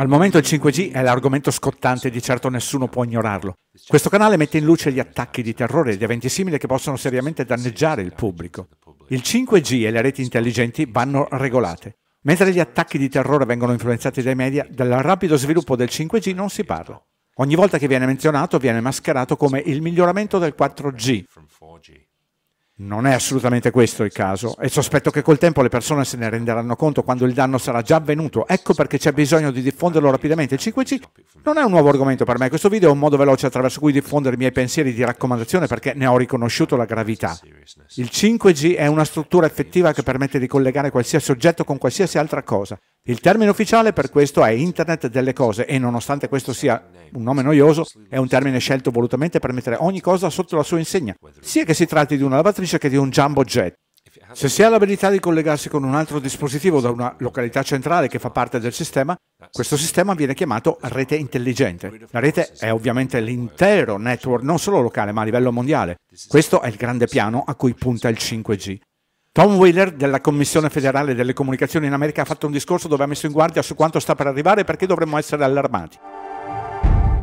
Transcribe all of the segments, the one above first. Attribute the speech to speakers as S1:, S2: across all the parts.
S1: Al momento il 5G è l'argomento scottante e di certo nessuno può ignorarlo. Questo canale mette in luce gli attacchi di terrore e di eventi simili che possono seriamente danneggiare il pubblico. Il 5G e le reti intelligenti vanno regolate. Mentre gli attacchi di terrore vengono influenzati dai media, del rapido sviluppo del 5G non si parla. Ogni volta che viene menzionato viene mascherato come il miglioramento del 4G. Non è assolutamente questo il caso e sospetto che col tempo le persone se ne renderanno conto quando il danno sarà già avvenuto. Ecco perché c'è bisogno di diffonderlo rapidamente. Il 5G non è un nuovo argomento per me, questo video è un modo veloce attraverso cui diffondere i miei pensieri di raccomandazione perché ne ho riconosciuto la gravità. Il 5G è una struttura effettiva che permette di collegare qualsiasi oggetto con qualsiasi altra cosa. Il termine ufficiale per questo è Internet delle cose e nonostante questo sia un nome noioso, è un termine scelto volutamente per mettere ogni cosa sotto la sua insegna, sia che si tratti di una lavatrice che di un jumbo jet. Se si ha l'abilità di collegarsi con un altro dispositivo da una località centrale che fa parte del sistema, questo sistema viene chiamato rete intelligente. La rete è ovviamente l'intero network, non solo locale, ma a livello mondiale. Questo è il grande piano a cui punta il 5G. Tom Wheeler della Commissione federale delle comunicazioni in America ha fatto un discorso dove ha messo in guardia su quanto sta per arrivare e perché dovremmo essere allarmati.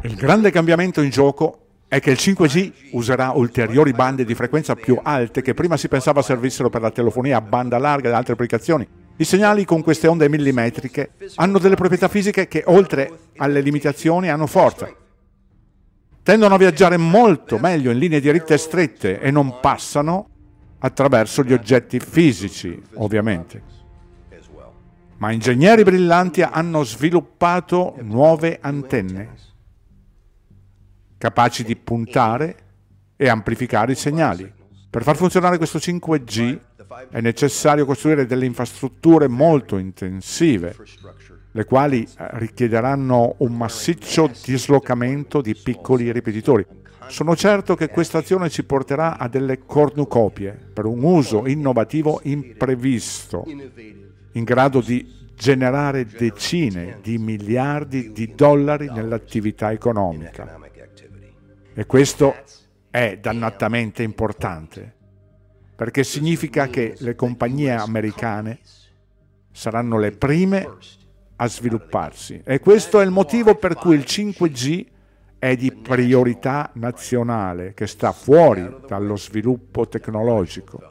S1: Il grande cambiamento in gioco è che il 5G userà ulteriori bande di frequenza più alte che prima si pensava servissero per la telefonia a banda larga e altre applicazioni. I segnali con queste onde millimetriche hanno delle proprietà fisiche che oltre alle limitazioni hanno forza. Tendono a viaggiare molto meglio in linee diritte e strette e non passano attraverso gli oggetti fisici, ovviamente. Ma ingegneri brillanti hanno sviluppato nuove antenne, capaci di puntare e amplificare i segnali. Per far funzionare questo 5G è necessario costruire delle infrastrutture molto intensive, le quali eh, richiederanno un massiccio dislocamento di piccoli ripetitori, sono certo che questa azione ci porterà a delle cornucopie per un uso innovativo imprevisto, in grado di generare decine di miliardi di dollari nell'attività economica. E questo è dannatamente importante, perché significa che le compagnie americane saranno le prime a svilupparsi. E questo è il motivo per cui il 5G è di priorità nazionale che sta fuori dallo sviluppo tecnologico.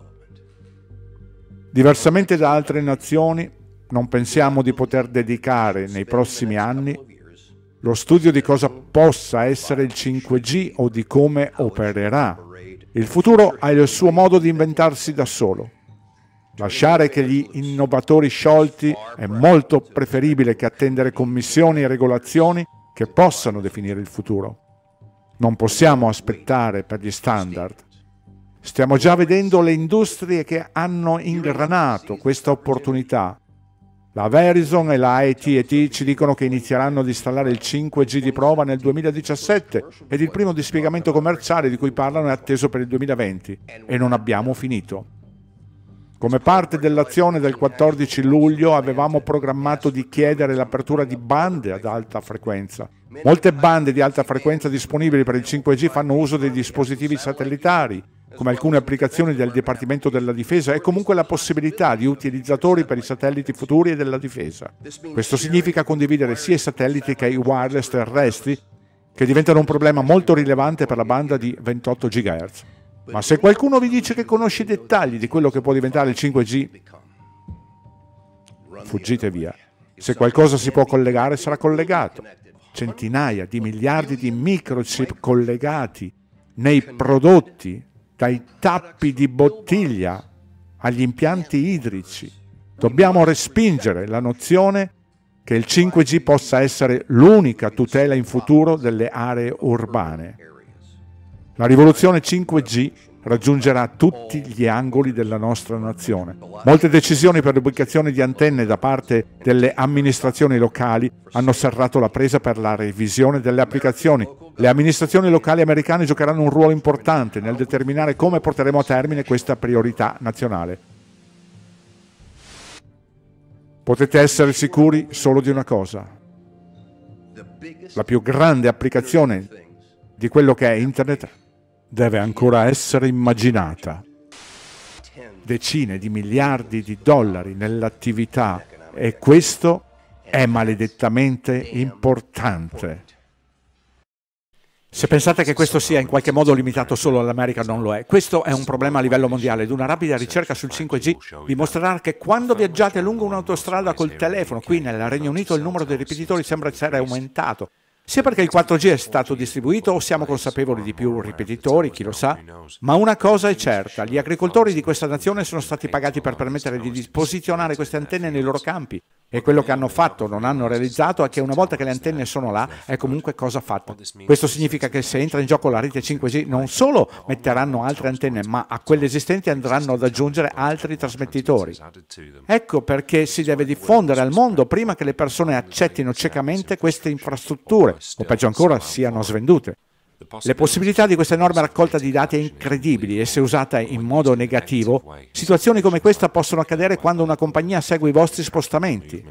S1: Diversamente da altre nazioni, non pensiamo di poter dedicare nei prossimi anni lo studio di cosa possa essere il 5G o di come opererà. Il futuro ha il suo modo di inventarsi da solo. Lasciare che gli innovatori sciolti è molto preferibile che attendere commissioni e regolazioni che possano definire il futuro. Non possiamo aspettare per gli standard. Stiamo già vedendo le industrie che hanno ingranato questa opportunità. La Verizon e la AT&T ci dicono che inizieranno ad installare il 5G di prova nel 2017 ed il primo dispiegamento commerciale di cui parlano è atteso per il 2020 e non abbiamo finito. Come parte dell'azione del 14 luglio avevamo programmato di chiedere l'apertura di bande ad alta frequenza. Molte bande di alta frequenza disponibili per il 5G fanno uso dei dispositivi satellitari, come alcune applicazioni del Dipartimento della Difesa e comunque la possibilità di utilizzatori per i satelliti futuri e della difesa. Questo significa condividere sia i satelliti che i wireless terrestri, che diventano un problema molto rilevante per la banda di 28 GHz. Ma se qualcuno vi dice che conosce i dettagli di quello che può diventare il 5G, fuggite via. Se qualcosa si può collegare, sarà collegato. Centinaia di miliardi di microchip collegati nei prodotti, dai tappi di bottiglia agli impianti idrici. Dobbiamo respingere la nozione che il 5G possa essere l'unica tutela in futuro delle aree urbane. La rivoluzione 5G raggiungerà tutti gli angoli della nostra nazione. Molte decisioni per l'ubicazione di antenne da parte delle amministrazioni locali hanno serrato la presa per la revisione delle applicazioni. Le amministrazioni locali americane giocheranno un ruolo importante nel determinare come porteremo a termine questa priorità nazionale. Potete essere sicuri solo di una cosa. La più grande applicazione di quello che è Internet deve ancora essere immaginata. Decine di miliardi di dollari nell'attività e questo è maledettamente importante. Se pensate che questo sia in qualche modo limitato solo all'America, non lo è. Questo è un problema a livello mondiale ed una rapida ricerca sul 5G dimostrerà che quando viaggiate lungo un'autostrada col telefono, qui nel Regno Unito il numero dei ripetitori sembra essere aumentato. Sia perché il 4G è stato distribuito o siamo consapevoli di più ripetitori, chi lo sa, ma una cosa è certa, gli agricoltori di questa nazione sono stati pagati per permettere di posizionare queste antenne nei loro campi, e quello che hanno fatto, non hanno realizzato, è che una volta che le antenne sono là, è comunque cosa fatta. Questo significa che se entra in gioco la rete 5G, non solo metteranno altre antenne, ma a quelle esistenti andranno ad aggiungere altri trasmettitori. Ecco perché si deve diffondere al mondo prima che le persone accettino ciecamente queste infrastrutture, o peggio ancora siano svendute. Le possibilità di questa enorme raccolta di dati è incredibile e se usata in modo negativo, situazioni come questa possono accadere quando una compagnia segue i vostri spostamenti.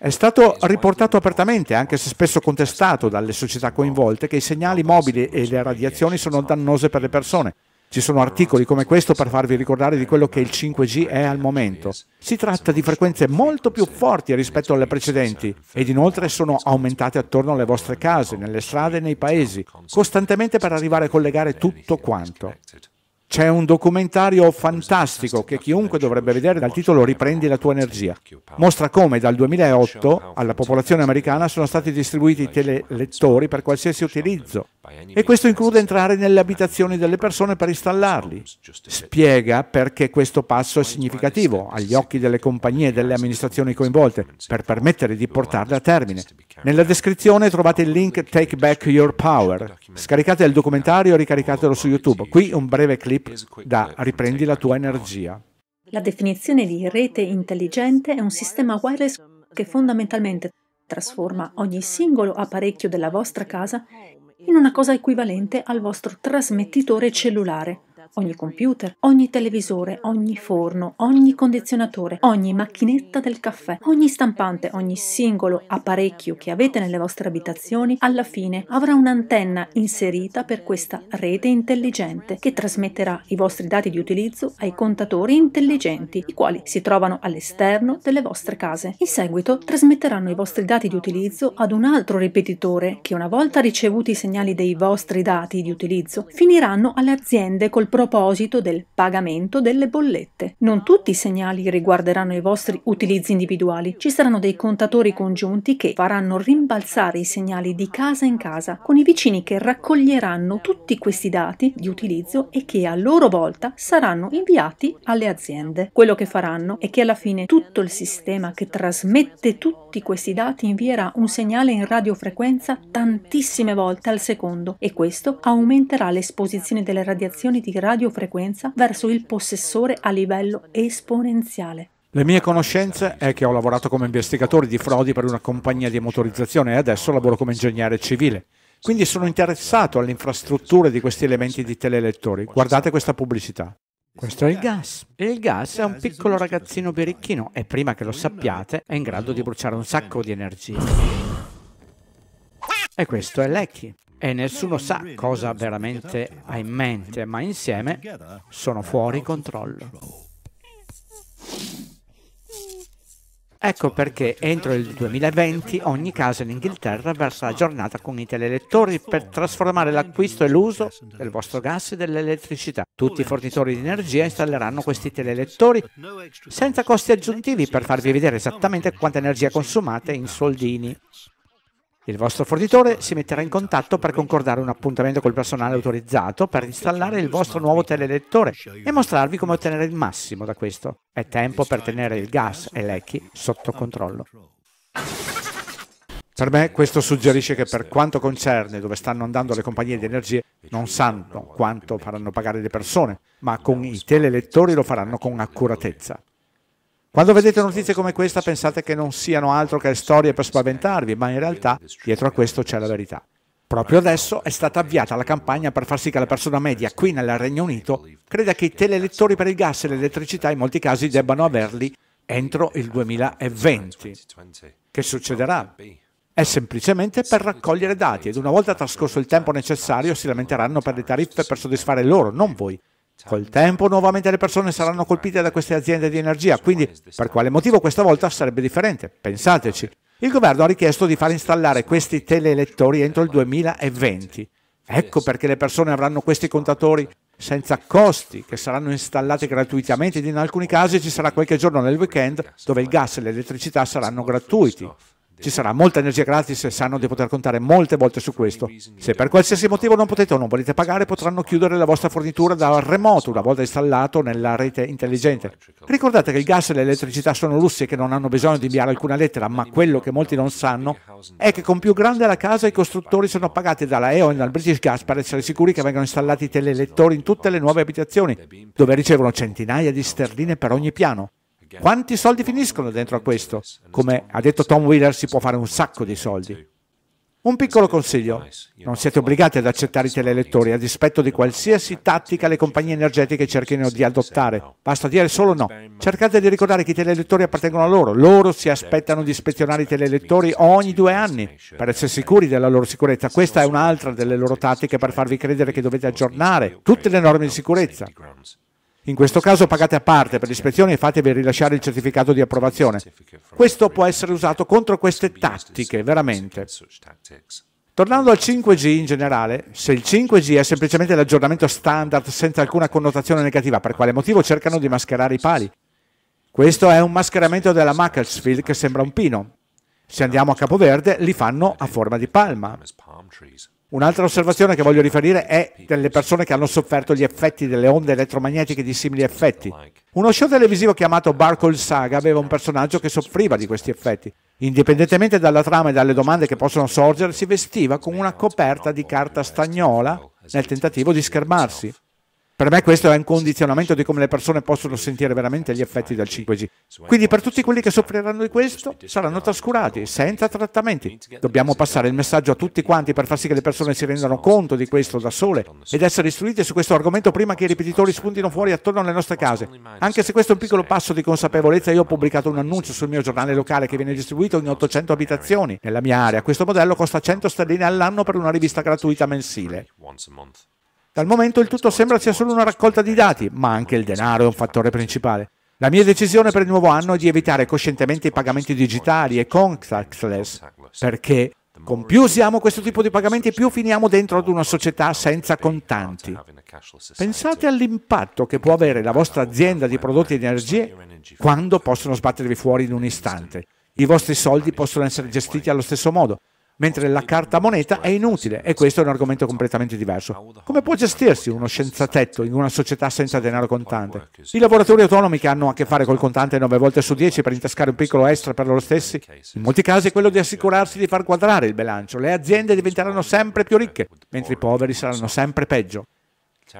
S1: È stato riportato apertamente, anche se spesso contestato dalle società coinvolte, che i segnali mobili e le radiazioni sono dannose per le persone ci sono articoli come questo per farvi ricordare di quello che il 5G è al momento. Si tratta di frequenze molto più forti rispetto alle precedenti ed inoltre sono aumentate attorno alle vostre case, nelle strade e nei paesi, costantemente per arrivare a collegare tutto quanto. C'è un documentario fantastico che chiunque dovrebbe vedere dal titolo Riprendi la tua energia. Mostra come dal 2008 alla popolazione americana sono stati distribuiti telelettori per qualsiasi utilizzo, e questo include entrare nelle abitazioni delle persone per installarli. Spiega perché questo passo è significativo agli occhi delle compagnie e delle amministrazioni coinvolte, per permettere di portarle a termine. Nella descrizione trovate il link Take Back Your Power. Scaricate il documentario e ricaricatelo su YouTube. Qui un breve clip da Riprendi la tua energia.
S2: La definizione di rete intelligente è un sistema wireless che fondamentalmente trasforma ogni singolo apparecchio della vostra casa in una cosa equivalente al vostro trasmettitore cellulare ogni computer, ogni televisore, ogni forno, ogni condizionatore, ogni macchinetta del caffè, ogni stampante, ogni singolo apparecchio che avete nelle vostre abitazioni, alla fine avrà un'antenna inserita per questa rete intelligente che trasmetterà i vostri dati di utilizzo ai contatori intelligenti, i quali si trovano all'esterno delle vostre case. In seguito trasmetteranno i vostri dati di utilizzo ad un altro ripetitore che una volta ricevuti i segnali dei vostri dati di utilizzo finiranno alle aziende col proposito del pagamento delle bollette. Non tutti i segnali riguarderanno i vostri utilizzi individuali. Ci saranno dei contatori congiunti che faranno rimbalzare i segnali di casa in casa, con i vicini che raccoglieranno tutti questi dati di utilizzo e che a loro volta saranno inviati alle aziende. Quello che faranno è che alla fine tutto il sistema che trasmette tutti questi dati invierà un segnale in radiofrequenza tantissime volte al secondo e questo aumenterà l'esposizione delle radiazioni di grado radiofrequenza verso il possessore a livello esponenziale.
S1: Le mie conoscenze è che ho lavorato come investigatore di frodi per una compagnia di motorizzazione e adesso lavoro come ingegnere civile. Quindi sono interessato alle infrastrutture di questi elementi di telelettori. Guardate questa pubblicità. Questo è il gas. E il gas è un piccolo ragazzino birichino e prima che lo sappiate è in grado di bruciare un sacco di energia. E questo è Lecky e nessuno sa cosa veramente ha in mente, ma insieme sono fuori controllo. Ecco perché entro il 2020 ogni casa in Inghilterra verrà aggiornata con i telelettori per trasformare l'acquisto e l'uso del vostro gas e dell'elettricità. Tutti i fornitori di energia installeranno questi telelettori senza costi aggiuntivi per farvi vedere esattamente quanta energia consumate in soldini. Il vostro fornitore si metterà in contatto per concordare un appuntamento col personale autorizzato per installare il vostro nuovo telelettore e mostrarvi come ottenere il massimo da questo. È tempo per tenere il gas e lecchi sotto controllo. Per me questo suggerisce che per quanto concerne dove stanno andando le compagnie di energie, non sanno quanto faranno pagare le persone, ma con i telelettori lo faranno con accuratezza. Quando vedete notizie come questa pensate che non siano altro che storie per spaventarvi, ma in realtà dietro a questo c'è la verità. Proprio adesso è stata avviata la campagna per far sì che la persona media qui nel Regno Unito creda che i telelettori per il gas e l'elettricità in molti casi debbano averli entro il 2020. Che succederà? È semplicemente per raccogliere dati ed una volta trascorso il tempo necessario si lamenteranno per le tariffe per soddisfare loro, non voi, Col tempo nuovamente le persone saranno colpite da queste aziende di energia, quindi per quale motivo questa volta sarebbe differente? Pensateci. Il governo ha richiesto di far installare questi teleelettori entro il 2020. Ecco perché le persone avranno questi contatori senza costi, che saranno installati gratuitamente ed in alcuni casi ci sarà qualche giorno nel weekend dove il gas e l'elettricità saranno gratuiti. Ci sarà molta energia gratis e sanno di poter contare molte volte su questo. Se per qualsiasi motivo non potete o non volete pagare, potranno chiudere la vostra fornitura dal remoto una volta installato nella rete intelligente. Ricordate che il gas e l'elettricità sono russi e che non hanno bisogno di inviare alcuna lettera, ma quello che molti non sanno è che con più grande la casa i costruttori sono pagati dalla E.ON e dal British Gas per essere sicuri che vengano installati telelettori in tutte le nuove abitazioni, dove ricevono centinaia di sterline per ogni piano. Quanti soldi finiscono dentro a questo? Come ha detto Tom Wheeler, si può fare un sacco di soldi. Un piccolo consiglio, non siete obbligati ad accettare i teleelettori a dispetto di qualsiasi tattica le compagnie energetiche cerchino di adottare, basta dire solo no. Cercate di ricordare che i teleelettori appartengono a loro, loro si aspettano di ispezionare i teleelettori ogni due anni per essere sicuri della loro sicurezza, questa è un'altra delle loro tattiche per farvi credere che dovete aggiornare tutte le norme di sicurezza. In questo caso pagate a parte per l'ispezione e fatevi rilasciare il certificato di approvazione. Questo può essere usato contro queste tattiche, veramente. Tornando al 5G in generale, se il 5G è semplicemente l'aggiornamento standard senza alcuna connotazione negativa, per quale motivo cercano di mascherare i pali? Questo è un mascheramento della Macclesfield che sembra un pino. Se andiamo a Capoverde, li fanno a forma di palma. Un'altra osservazione che voglio riferire è delle persone che hanno sofferto gli effetti delle onde elettromagnetiche di simili effetti. Uno show televisivo chiamato Barcol Saga aveva un personaggio che soffriva di questi effetti. Indipendentemente dalla trama e dalle domande che possono sorgere, si vestiva con una coperta di carta stagnola nel tentativo di schermarsi. Per me questo è un condizionamento di come le persone possono sentire veramente gli effetti del 5G. Quindi per tutti quelli che soffriranno di questo saranno trascurati, senza trattamenti. Dobbiamo passare il messaggio a tutti quanti per far sì che le persone si rendano conto di questo da sole ed essere istruite su questo argomento prima che i ripetitori spuntino fuori attorno alle nostre case. Anche se questo è un piccolo passo di consapevolezza, io ho pubblicato un annuncio sul mio giornale locale che viene distribuito in 800 abitazioni nella mia area. Questo modello costa 100 sterline all'anno per una rivista gratuita mensile. Dal momento il tutto sembra sia solo una raccolta di dati, ma anche il denaro è un fattore principale. La mia decisione per il nuovo anno è di evitare coscientemente i pagamenti digitali e contactless, perché con più usiamo questo tipo di pagamenti, più finiamo dentro ad una società senza contanti. Pensate all'impatto che può avere la vostra azienda di prodotti ed energie quando possono sbattervi fuori in un istante. I vostri soldi possono essere gestiti allo stesso modo mentre la carta moneta è inutile e questo è un argomento completamente diverso. Come può gestirsi uno scienza in una società senza denaro contante? I lavoratori autonomi che hanno a che fare col contante 9 volte su 10 per intascare un piccolo extra per loro stessi? In molti casi è quello di assicurarsi di far quadrare il bilancio. Le aziende diventeranno sempre più ricche, mentre i poveri saranno sempre peggio.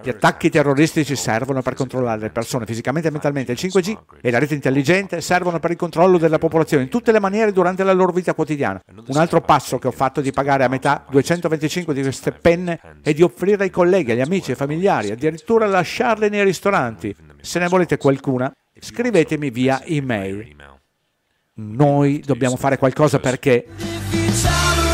S1: Gli attacchi terroristici servono per controllare le persone fisicamente e mentalmente. Il 5G e la rete intelligente servono per il controllo della popolazione in tutte le maniere durante la loro vita quotidiana. Un altro passo che ho fatto è di pagare a metà 225 di queste penne e di offrire ai colleghi, agli amici, ai familiari, addirittura lasciarle nei ristoranti. Se ne volete qualcuna, scrivetemi via email. Noi dobbiamo fare qualcosa
S2: perché...